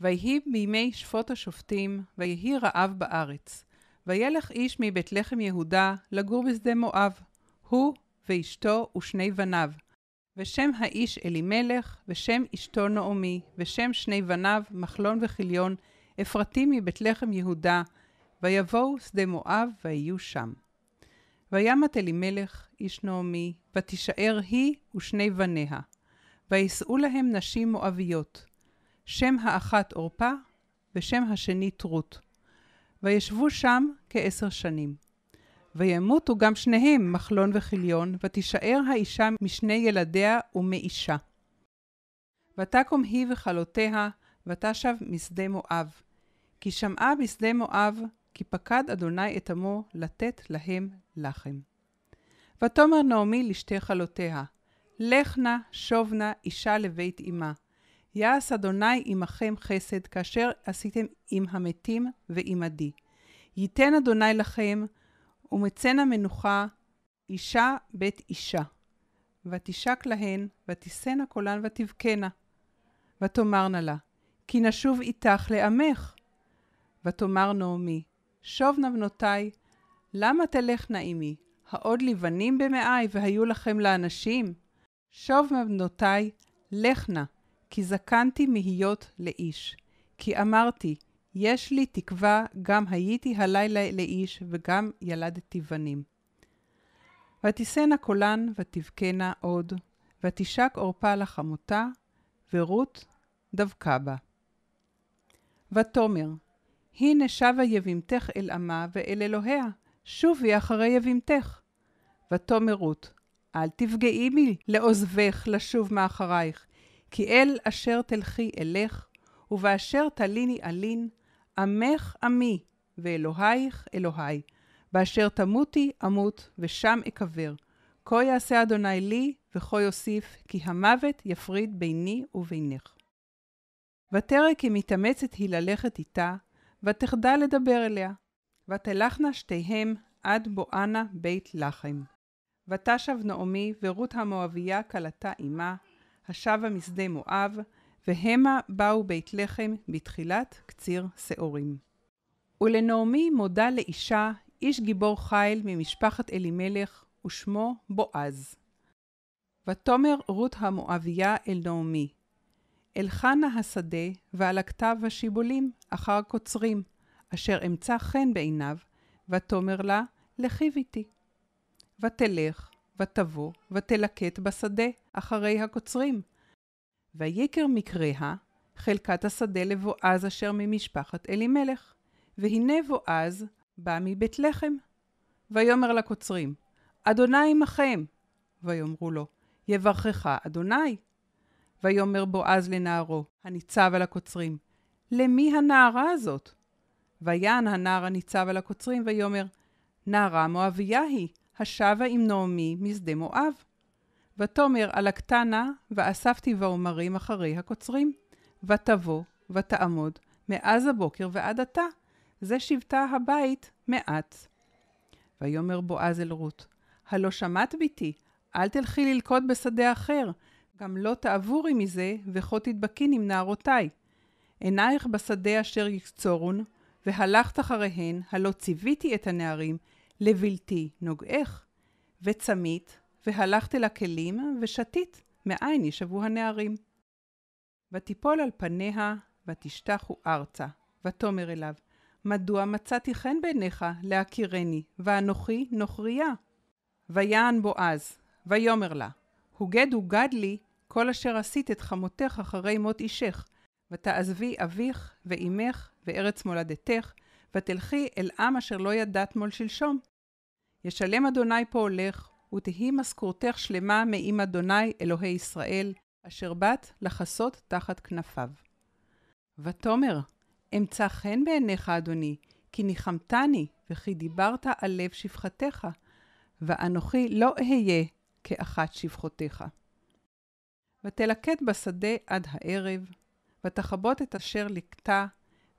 ויהי מימי שפוט השופטים, ויהי רעב בארץ. וילך איש מבית לחם יהודה לגור בשדה מואב, הוא ואשתו ושני בניו. ושם האיש אלימלך, ושם אשתו נעמי, ושם שני בניו, מחלון וכיליון, אפרתי מבית לחם יהודה, ויבואו שדה מואב, ויהיו שם. וימת אלימלך, איש נעמי, ותישאר היא ושני בניה. וישאו להם נשים מואביות. שם האחת עורפה ושם השני טרות. וישבו שם כעשר שנים. וימותו גם שניהם, מחלון וכיליון, ותישאר האישה משני ילדיה ומאישה. ותקום היא וכלותיה, ותשב משדה מואב. כי שמעה בשדה מואב, כי פקד אדוני את עמו לתת להם לחם. ותאמר נעמי לשתי כלותיה, לך נא, שוב נא, אישה לבית אמה. יעש אדוני עמכם חסד, כאשר עשיתם עם המתים ועמדי. ייתן אדוני לכם, ומצנה מנוחה, אישה בית אישה. ותשק להן, ותישאנה קולן ותבכנה. ותאמרנה לה, כי נשוב איתך לעמך. ותאמר נעמי, שוב נבנותי למה תלך נעימי? העוד לבנים במאי, והיו לכם לאנשים? שובנה לך לכנה, כי זקנתי מהיות לאיש. כי אמרתי, יש לי תקווה, גם הייתי הלילה לאיש, וגם ילדתי בנים. ותישאנה קולן, ותבכנה עוד, ותשק עורפה לחמותה, ורות דבקה בה. ותאמר, הנה שבה יבימתך אל עמה ואל אלוהיה, שובי אחרי יבימתך. ותאמר רות, אל תפגעי מי לעוזבך לשוב מאחרייך, כי אל אשר תלכי אלך, ובאשר תליני אלין, עמך עמי, ואלוהיך אלוהי. באשר תמותי אמות, ושם אקבר. כה יעשה אדוני לי, וכה יוסיף, כי המוות יפריד ביני ובינך. ותרא כי מתאמצת היא ללכת איתה, ותחדל לדבר אליה. ותלכנה שתיהם עד בואנה בית לחם. ותשב נעמי ורות המואבייה כלתה עמה, השבה משדה מואב, והמה באו בית לחם בתחילת קציר שעורים. ולנעמי מודה לאישה, איש גיבור חיל ממשפחת אלימלך, ושמו בועז. ותאמר רות המואביה אל נעמי, אל חנה השדה ועל הכתב השיבולים אחר קוצרים, אשר אמצא חן בעיניו, ותאמר לה, לכי ביתי. ותלך, ותבוא, ותלקט בשדה, אחרי הקוצרים. ויקר מקריה, חלקת השדה לבועז אשר ממשפחת אלימלך. והנה בועז בא מבית לחם. ויאמר לקוצרים, אדוני עמכם. ויאמרו לו, יברכך אדוני. ויאמר בועז לנערו, הניצב על הקוצרים, למי הנערה הזאת? ויען הנער הניצב על הקוצרים, ויאמר, נערה מואביה היא, השבה עם נעמי משדה מואב. ותאמר על הקטנה, ואספתי ואומרים אחרי הקוצרים. ותבוא, ותעמוד, מאז הבוקר ועד עתה, זה שבטה הבית מעט. ויאמר בועז אל רות, הלא שמעת ביתי, אל תלכי ללכוד בשדה אחר, גם לא תעבורי מזה, וכה תדבקין עם נערותיי. עינייך בשדה אשר יקצורון, והלכת אחריהן, הלא ציוויתי את הנערים, לבלתי נוגעך, וצמית, והלכת אל הכלים, ושתית, מאין ישבו הנערים. ותיפול על פניה, ותשטחו ארצה, ותאמר אליו, מדוע מצאתי חן בעיניך להכירני, ואנוכי נוכריה? ויען בועז, ויאמר לה, הוגד הוגד לי כל אשר עשית את חמותך אחרי מות אישך, ותעזבי אביך ואימך וארץ מולדתך, ותלכי אל עם אשר לא ידעת מול שלשום. ישלם אדוני הולך, ותהי משכורתך שלמה מעם אדוני אלוהי ישראל, אשר באת לחסות תחת כנפיו. ותאמר, אמצא חן בעיניך, אדוני, כי ניחמתני, וכי דיברת על לב שפחתך, ואנוכי לא אהיה כאחת שפחותיך. ותלקט בשדה עד הערב, ותחבות את אשר לקטה,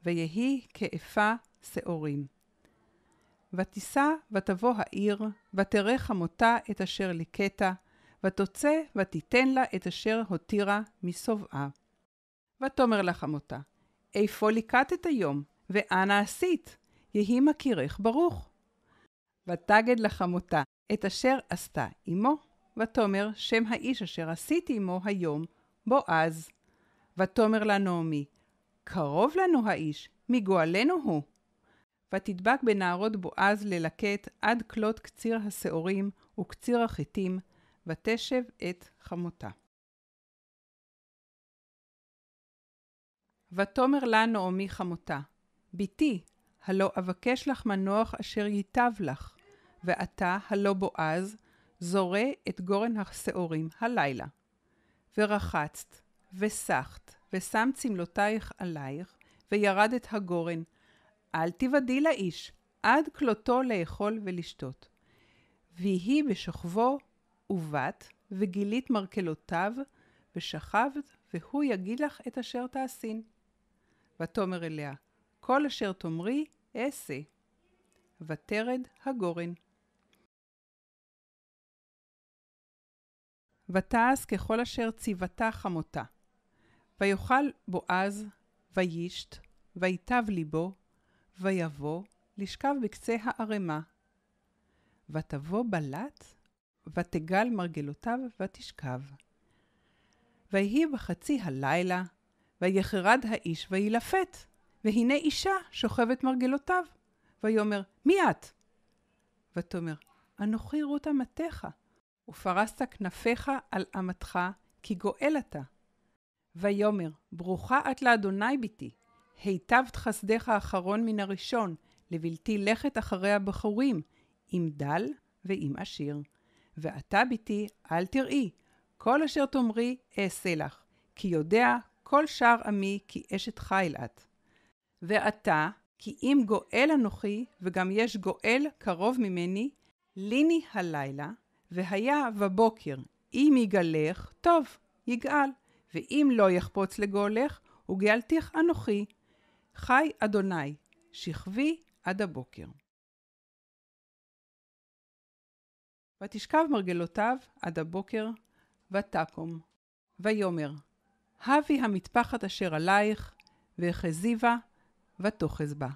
ויהי כאפה שעורים. ותישא ותבוא העיר, ותרא חמותה את אשר ליקט, ותוצא ותיתן לה את אשר הותירה משובעה. ותאמר לה חמותה, איפה ליקטת היום, ואנה עשית? יהי מכירך ברוך. ותגד לחמותה את אשר עשתה עמו, ותאמר שם האיש אשר עשיתי עמו היום, בועז. ותאמר לה נעמי, קרוב לנו האיש, מגואלנו הוא. ותדבק בנערות בועז ללקט עד כלות קציר השעורים וקציר החיטים, ותשב את חמותה. ותאמר לה נעמי חמותה, בתי, הלא אבקש לך מנוח אשר ייטב לך, ועתה, הלא בועז, זורע את גורן השעורים הלילה. ורחצת, וסחת, ושם צמלותייך עלייך, וירדת הגורן, אל תיבדי לאיש, עד כלותו לאכול ולשתות. ויהי בשוכבו ובת, וגילית מרגלותיו, ושכבת, והוא יגיד לך את אשר תעשין. ותאמר אליה, כל אשר תאמרי, אעשה. ותרד הגורן. ותעש ככל אשר ציוותה חמותה. ויאכל בועז, וישת, ויטב ליבו, ויבוא לשכב בקצה הערמה. ותבוא בלט, ותגל מרגלותיו, ותשכב. ויהי בחצי הלילה, ויחרד האיש וילפת, והנה אישה שוכבת מרגלותיו. ויאמר, מי את? ותאמר, אנוכי רות אמתך, ופרסת כנפיך על אמתך, כי גואל אתה. ויאמר, ברוכה את לאדוני ביתי, היטבת חסדך האחרון מן הראשון, לבלתי לכת אחרי הבחורים, עם דל ועם עשיר. ועתה בתי, אל תראי, כל אשר תאמרי אעשה לך, כי יודע כל שאר עמי כי אשת חיל את. ואתה, כי אם גואל אנוכי, וגם יש גואל קרוב ממני, ליני הלילה, והיה בבוקר, אם יגלך, טוב, יגאל, ואם לא יחפוץ לגואלך, וגאלתיך אנוכי, חי אדוני, שכבי עד הבוקר. ותשכב מרגלותיו עד הבוקר, ותקום, ויאמר, הבי המטפחת אשר עלייך, והחזיבה, ותאחז בה.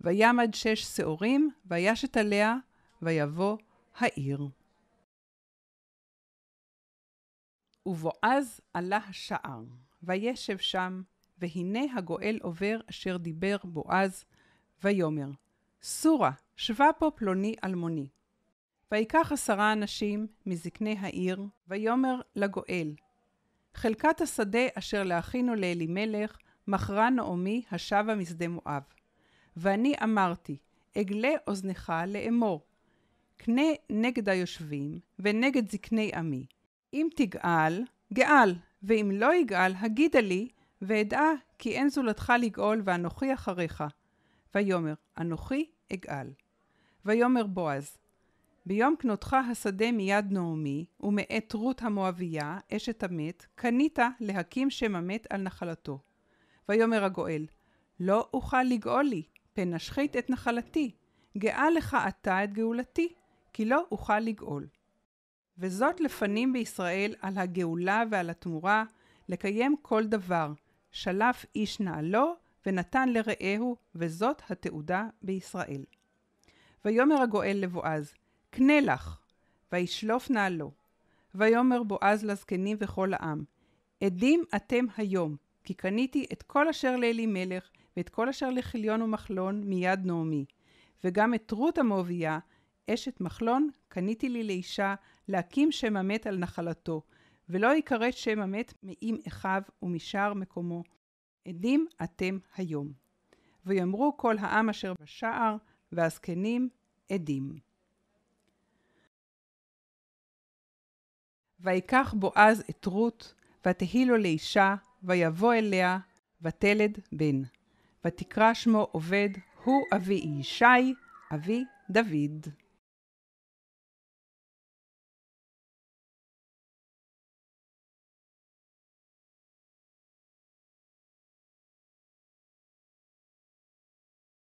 וימד שש שעורים, וישת עליה, ויבוא העיר. ובועז עלה השער, וישב שם, והנה הגואל עובר אשר דיבר בועז, ויאמר, סורה, שבה פה פלוני אלמוני. ויקח עשרה אנשים מזקני העיר, ויאמר לגואל, חלקת השדה אשר להכינו לאלימלך, מכרה נעמי השבה משדה מואב. ואני אמרתי, אגלה אוזנך לאמור, קנה נגד היושבים ונגד זקני עמי. אם תגאל, גאל, ואם לא יגאל, הגידה לי, ואדע כי אין זולתך לגאול ואנוכי אחריך. ויאמר אנוכי אגאל. ויאמר בועז ביום קנותך השדה מיד נעמי, ומאת רות המואבייה, אשת המת, קנית להקים שם המת על נחלתו. ויאמר הגואל, לא אוכל לי, פן אשחית את נחלתי, גאה לך אתה את גאולתי, כי לא אוכל לגאול. וזאת לפנים בישראל על הגאולה ועל התמורה, לקיים כל דבר, שלף איש נעלו ונתן לרעהו, וזאת התעודה בישראל. ויאמר הגואל לבועז, קנה לך, וישלוף נעלו. ויאמר בועז לזקנים וכל העם, עדים אתם היום, כי קניתי את כל אשר לאלימלך, ואת כל אשר לכיליון ומחלון מיד נעמי, וגם את רות המואביה, אשת מחלון, קניתי לי לאישה, להקים שם המת על נחלתו, ולא ייקרא שם המת מעם אחיו ומשער מקומו. עדים אתם היום. ויאמרו כל העם אשר בשער, והזקנים עדים. ויקח בועז את רות, ותהי לו לאישה, ויבוא אליה, ותלד בן. ותקרא שמו עובד, הוא אבי ישי, אבי דוד.